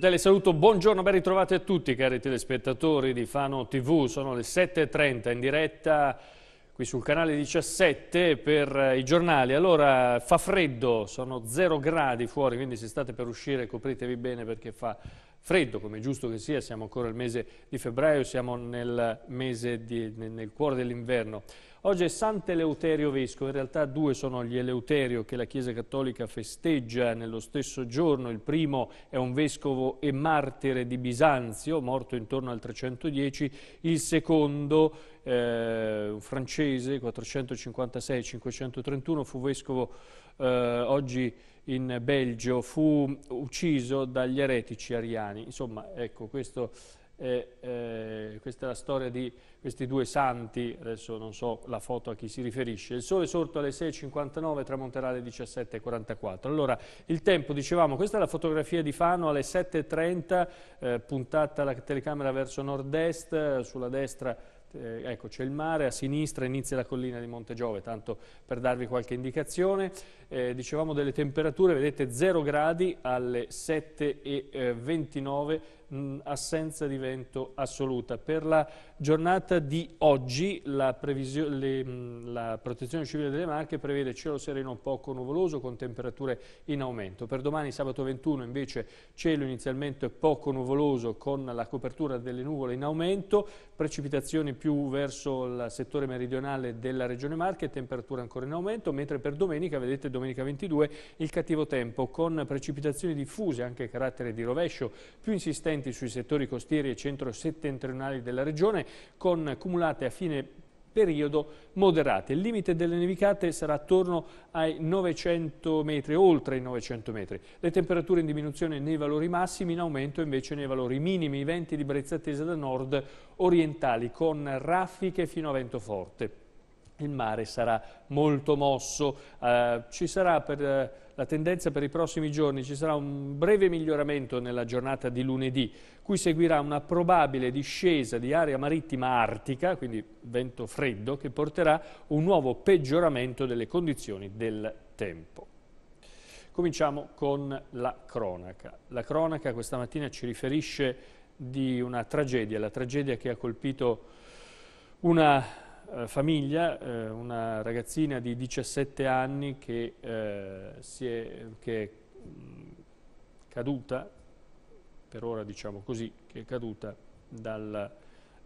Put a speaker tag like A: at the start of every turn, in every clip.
A: Cordiale saluto, buongiorno, ben ritrovati a tutti cari telespettatori di Fano TV, sono le 7.30 in diretta qui sul canale 17 per eh, i giornali. Allora fa freddo, sono 0 gradi fuori, quindi se state per uscire copritevi bene perché fa freddo, come è giusto che sia, siamo ancora nel mese di febbraio, siamo nel, di, nel cuore dell'inverno. Oggi è Sant'Eleuterio Vescovo, in realtà due sono gli Eleuterio che la Chiesa Cattolica festeggia nello stesso giorno. Il primo è un vescovo e martire di Bisanzio, morto intorno al 310, il secondo, eh, un francese, 456-531, fu vescovo eh, oggi in Belgio, fu ucciso dagli eretici ariani. Insomma, ecco, questo è, eh, questa è la storia di questi due santi, adesso non so la foto a chi si riferisce. Il sole sorto alle 6.59, tramonterà alle 17.44. Allora, il tempo, dicevamo, questa è la fotografia di Fano alle 7.30, eh, puntata la telecamera verso nord-est, sulla destra eh, ecco c'è il mare, a sinistra inizia la collina di Monte Giove, tanto per darvi qualche indicazione eh, dicevamo delle temperature, vedete 0 gradi alle 7 7.29, mh, assenza di vento assoluta. Per la giornata di oggi la, le, mh, mm, la protezione civile delle Marche prevede cielo sereno poco nuvoloso con temperature in aumento. Per domani sabato 21 invece cielo inizialmente poco nuvoloso con la copertura delle nuvole in aumento, precipitazioni più verso il settore meridionale della regione Marche, temperature ancora in aumento, mentre per domenica vedete domenica domenica 22, il cattivo tempo con precipitazioni diffuse, anche carattere di rovescio, più insistenti sui settori costieri e centro-settentrionali della regione, con cumulate a fine periodo moderate. Il limite delle nevicate sarà attorno ai 900 metri, oltre i 900 metri. Le temperature in diminuzione nei valori massimi, in aumento invece nei valori minimi, I venti di brezza attesa da nord orientali con raffiche fino a vento forte il mare sarà molto mosso, eh, ci sarà per, eh, la tendenza per i prossimi giorni, ci sarà un breve miglioramento nella giornata di lunedì, cui seguirà una probabile discesa di area marittima artica, quindi vento freddo, che porterà un nuovo peggioramento delle condizioni del tempo. Cominciamo con la cronaca. La cronaca questa mattina ci riferisce di una tragedia, la tragedia che ha colpito una eh, famiglia, eh, una ragazzina di 17 anni che, eh, è, che è mm, caduta, per ora diciamo così, che è caduta dal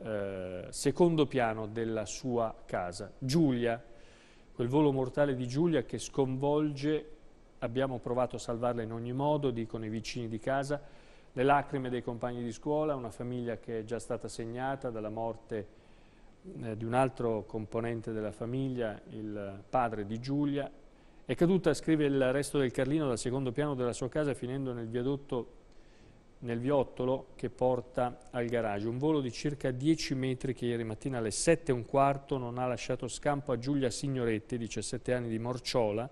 A: eh, secondo piano della sua casa. Giulia, quel volo mortale di Giulia che sconvolge, abbiamo provato a salvarla in ogni modo, dicono i vicini di casa, le lacrime dei compagni di scuola, una famiglia che è già stata segnata dalla morte eh, di un altro componente della famiglia, il padre di Giulia. È caduta, scrive il resto del Carlino, dal secondo piano della sua casa finendo nel viadotto, nel viottolo che porta al garage. Un volo di circa 10 metri che ieri mattina alle 7 e un quarto non ha lasciato scampo a Giulia Signoretti, 17 anni di Morciola,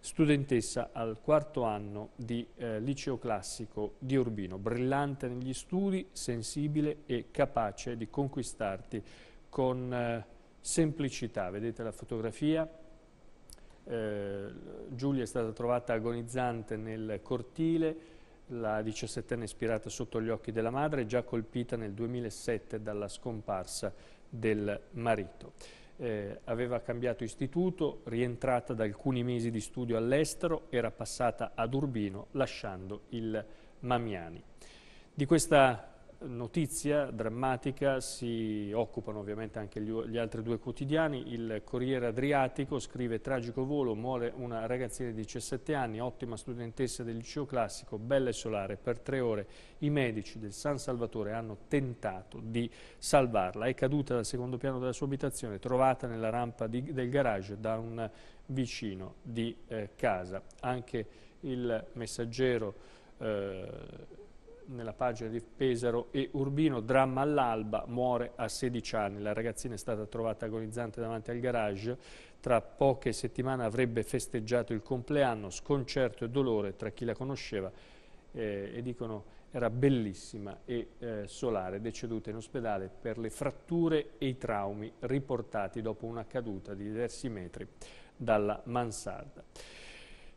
A: studentessa al quarto anno di eh, liceo classico di Urbino, brillante negli studi, sensibile e capace di conquistarti con eh, semplicità. Vedete la fotografia? Eh, Giulia è stata trovata agonizzante nel cortile, la 17enne ispirata sotto gli occhi della madre, già colpita nel 2007 dalla scomparsa del marito. Eh, aveva cambiato istituto, rientrata da alcuni mesi di studio all'estero, era passata ad Urbino lasciando il Mamiani. Di questa notizia drammatica si occupano ovviamente anche gli, gli, altri due quotidiani. Il Corriere Adriatico scrive tragico volo, muore una ragazzina di 17 anni, ottima studentessa del liceo classico, bella e solare. Per tre ore i medici del San Salvatore hanno tentato di salvarla. È caduta dal secondo piano della sua abitazione, trovata nella rampa di, del garage da un vicino di eh, casa. Anche il messaggero... Eh, nella pagina di Pesaro e Urbino, dramma all'alba, muore a 16 anni. La ragazzina è stata trovata agonizzante davanti al garage, tra poche settimane avrebbe festeggiato il compleanno, sconcerto e dolore tra chi la conosceva eh, e dicono era bellissima e eh, solare, deceduta in ospedale per le fratture e i traumi riportati dopo una caduta di diversi metri dalla mansarda.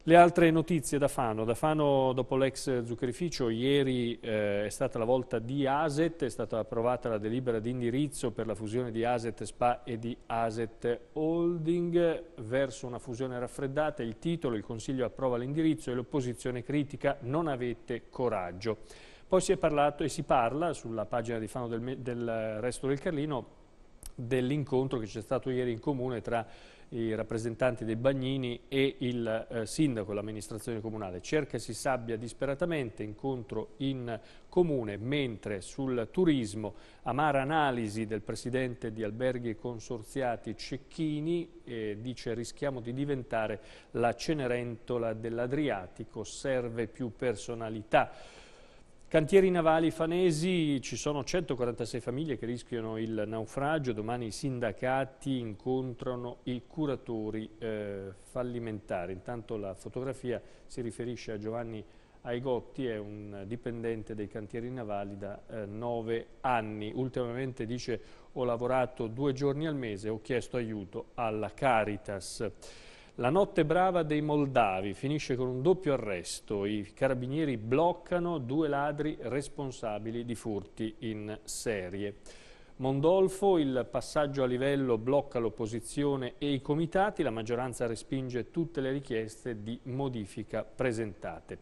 A: Le altre notizie da Fano. Da Fano dopo l'ex zuccherificio, ieri eh, è stata la volta di Aset, è stata approvata la delibera di indirizzo per la fusione di Aset Spa e di Aset Holding verso una fusione raffreddata. Il titolo, il Consiglio approva l'indirizzo e l'opposizione critica non avete coraggio. Poi si è parlato e si parla sulla pagina di Fano del, del Resto del Carlino dell'incontro che c'è stato ieri in comune tra i rappresentanti dei bagnini e il eh, sindaco, l'amministrazione comunale. Cerca si sabbia disperatamente, incontro in comune, mentre sul turismo amara analisi del presidente di alberghi consorziati Cecchini eh, dice rischiamo di diventare la Cenerentola dell'Adriatico, serve più personalità. Cantieri navali fanesi, ci sono 146 famiglie che rischiano il naufragio, domani i sindacati incontrano i curatori eh, fallimentari. Intanto la fotografia si riferisce a Giovanni Aigotti, è un dipendente dei cantieri navali da eh, 9 anni. Ultimamente dice ho lavorato due giorni al mese, ho chiesto aiuto alla Caritas. La notte brava dei Moldavi finisce con un doppio arresto. I carabinieri bloccano due ladri responsabili di furti in serie. Mondolfo, il passaggio a livello blocca l'opposizione e i comitati, la maggioranza respinge tutte le richieste di modifica presentate.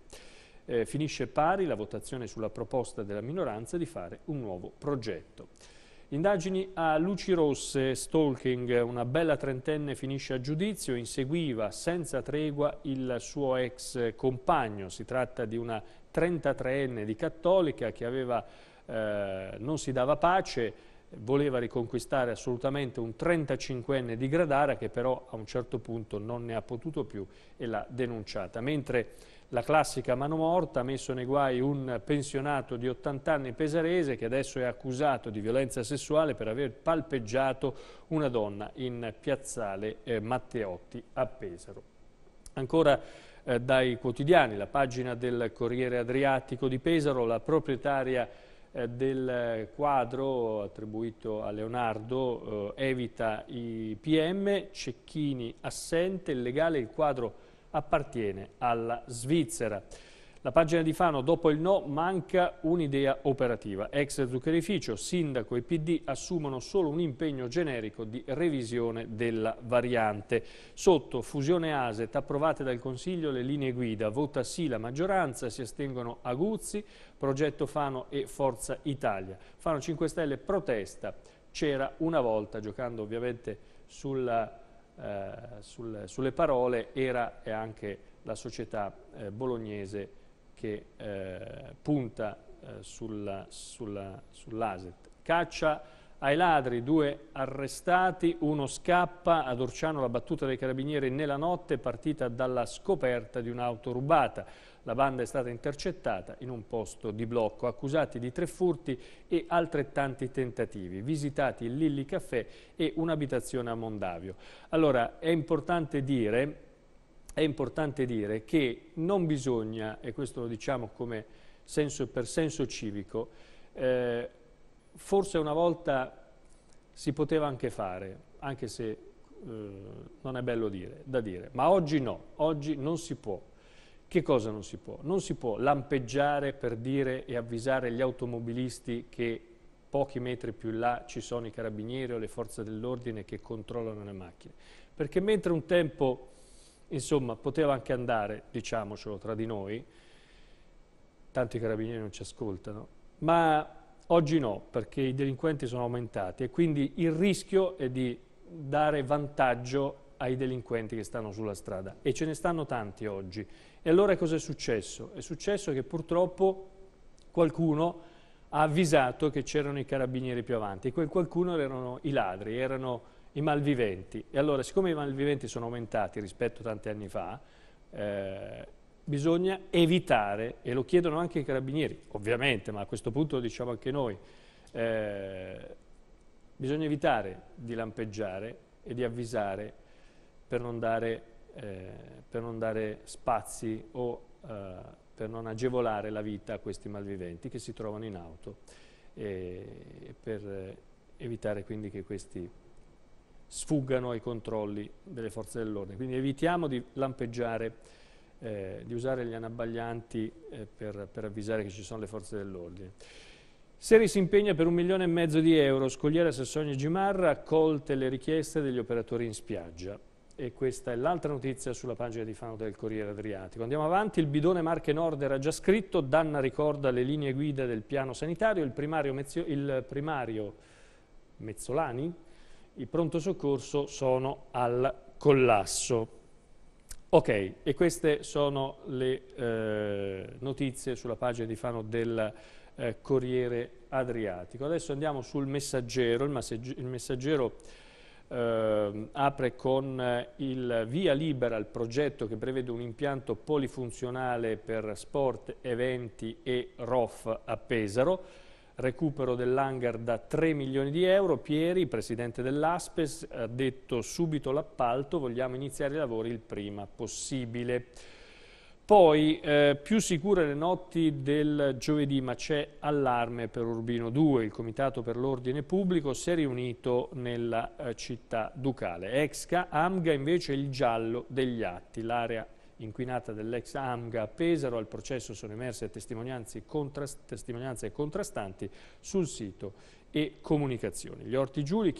A: Eh, finisce pari la votazione sulla proposta della minoranza di fare un nuovo progetto. Indagini a luci rosse, stalking, una bella trentenne finisce a giudizio, inseguiva senza tregua il suo ex compagno. Si tratta di una 33enne di cattolica che aveva, eh, non si dava pace, voleva riconquistare assolutamente un 35enne di Gradara che però a un certo punto non ne ha potuto più e l'ha denunciata. Mentre la classica mano morta, ha messo nei guai un pensionato di 80 anni pesarese che adesso è accusato di violenza sessuale per aver palpeggiato una donna in piazzale eh, Matteotti a Pesaro. Ancora eh, dai quotidiani, la pagina del Corriere Adriatico di Pesaro, la proprietaria eh, del quadro attribuito a Leonardo eh, evita i PM, Cecchini assente, il legale il quadro appartiene alla Svizzera. La pagina di Fano, dopo il no, manca un'idea operativa. Ex zuccherificio, sindaco e PD assumono solo un impegno generico di revisione della variante. Sotto fusione ASET, approvate dal Consiglio le linee guida, vota sì la maggioranza, si astengono Aguzzi, Progetto Fano e Forza Italia. Fano 5 Stelle protesta, c'era una volta, giocando ovviamente sulla eh, sul, sulle parole era e anche la società eh, bolognese che eh, punta eh, sull'aset. Sull Caccia ai ladri, due arrestati, uno scappa, ad Orciano la battuta dei carabinieri nella notte partita dalla scoperta di un'auto rubata. La banda è stata intercettata in un posto di blocco, accusati di tre furti e altrettanti tentativi, visitati il Lilli Caffè e un'abitazione a Mondavio. Allora, è importante dire è importante dire che non bisogna, e questo lo diciamo come senso per senso civico, eh, forse una volta si poteva anche fare, anche se eh, non è bello dire, da dire, ma oggi no, oggi non si può, che cosa non si può? Non si può lampeggiare per dire e avvisare gli automobilisti che pochi metri più in là ci sono i carabinieri o le forze dell'ordine che controllano le macchine. Perché mentre un tempo, insomma, poteva anche andare, diciamocelo tra di noi, tanto i carabinieri non ci ascoltano, ma oggi no, perché i delinquenti sono aumentati e quindi il rischio è di dare vantaggio ai delinquenti che stanno sulla strada e ce ne stanno tanti oggi. E allora cosa è successo? È successo che purtroppo qualcuno ha avvisato che c'erano i carabinieri più avanti e quel qualcuno erano i ladri, erano i malviventi. E allora siccome i malviventi sono aumentati rispetto a tanti anni fa, eh, bisogna evitare, e lo chiedono anche i carabinieri, ovviamente, ma a questo punto lo diciamo anche noi, eh, bisogna evitare di lampeggiare e di avvisare per non dare, eh, per non dare spazi o eh, per non agevolare la vita a questi malviventi che si trovano in auto e per eh, evitare quindi che questi sfuggano ai controlli delle forze dell'ordine. Quindi evitiamo di lampeggiare eh, di usare gli anabbaglianti eh, per, per, avvisare che ci sono le forze dell'ordine. Seri si impegna per un milione e mezzo di euro, Scogliera, Sassonia e Gimarra, accolte le richieste degli operatori in spiaggia e questa è l'altra notizia sulla pagina di Fano del Corriere Adriatico. Andiamo avanti, il bidone Marche Nord era già scritto, Danna ricorda le linee guida del piano sanitario, il primario, Mezio, il primario Mezzolani, i pronto soccorso sono al collasso. Ok, e queste sono le eh, notizie sulla pagina di Fano del eh, Corriere Adriatico. Adesso andiamo sul messaggero, il messaggero eh, apre con eh, il via libera al progetto che prevede un impianto polifunzionale per sport, eventi e ROF a Pesaro recupero dell'hangar da 3 milioni di euro. Pieri, presidente dell'Aspes, ha detto subito l'appalto, vogliamo iniziare i lavori il prima possibile. Poi eh, più sicure le notti del giovedì, ma c'è allarme per Urbino 2. Il Comitato per l'Ordine Pubblico si è riunito nella eh, città ducale. Exca, Amga invece il giallo degli atti, l'area inquinata dell'ex AMGA a Pesaro. Al processo sono emerse testimonianze, contrast testimonianze contrastanti sul sito e comunicazioni. Gli ortigiuli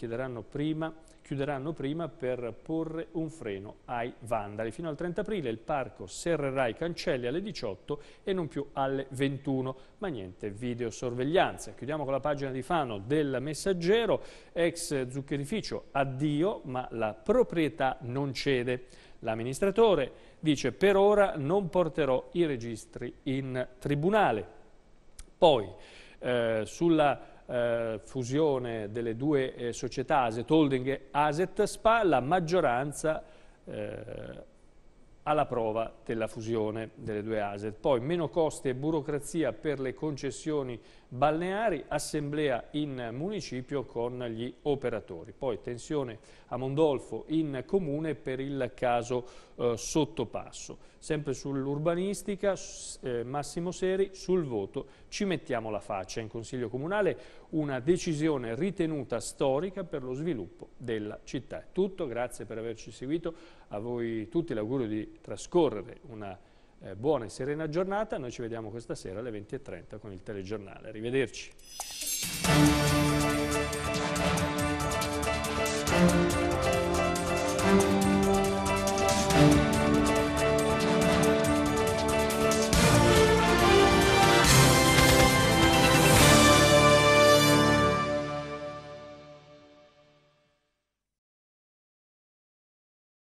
A: prima, chiuderanno prima per porre un freno ai vandali. Fino al 30 aprile il parco serrerà i cancelli alle 18 e non più alle 21, ma niente videosorveglianza. Chiudiamo con la pagina di Fano del messaggero, ex zuccherificio, addio, ma la proprietà non cede. L'amministratore dice per ora non porterò i registri in tribunale. Poi eh, sulla eh, fusione delle due eh, società Aset Holding e Aset Spa la maggioranza eh, alla prova della fusione delle due Aset. Poi meno costi e burocrazia per le concessioni balneari, assemblea in municipio con gli operatori. Poi tensione a Mondolfo in comune per il caso eh, sottopasso. Sempre sull'urbanistica, eh, Massimo Seri, sul voto ci mettiamo la faccia. In Consiglio Comunale una decisione ritenuta storica per lo sviluppo della città. È tutto, grazie per averci seguito. A voi tutti l'augurio di trascorrere una eh, buona e serena giornata, noi ci vediamo questa sera alle 20.30 con il telegiornale. Arrivederci.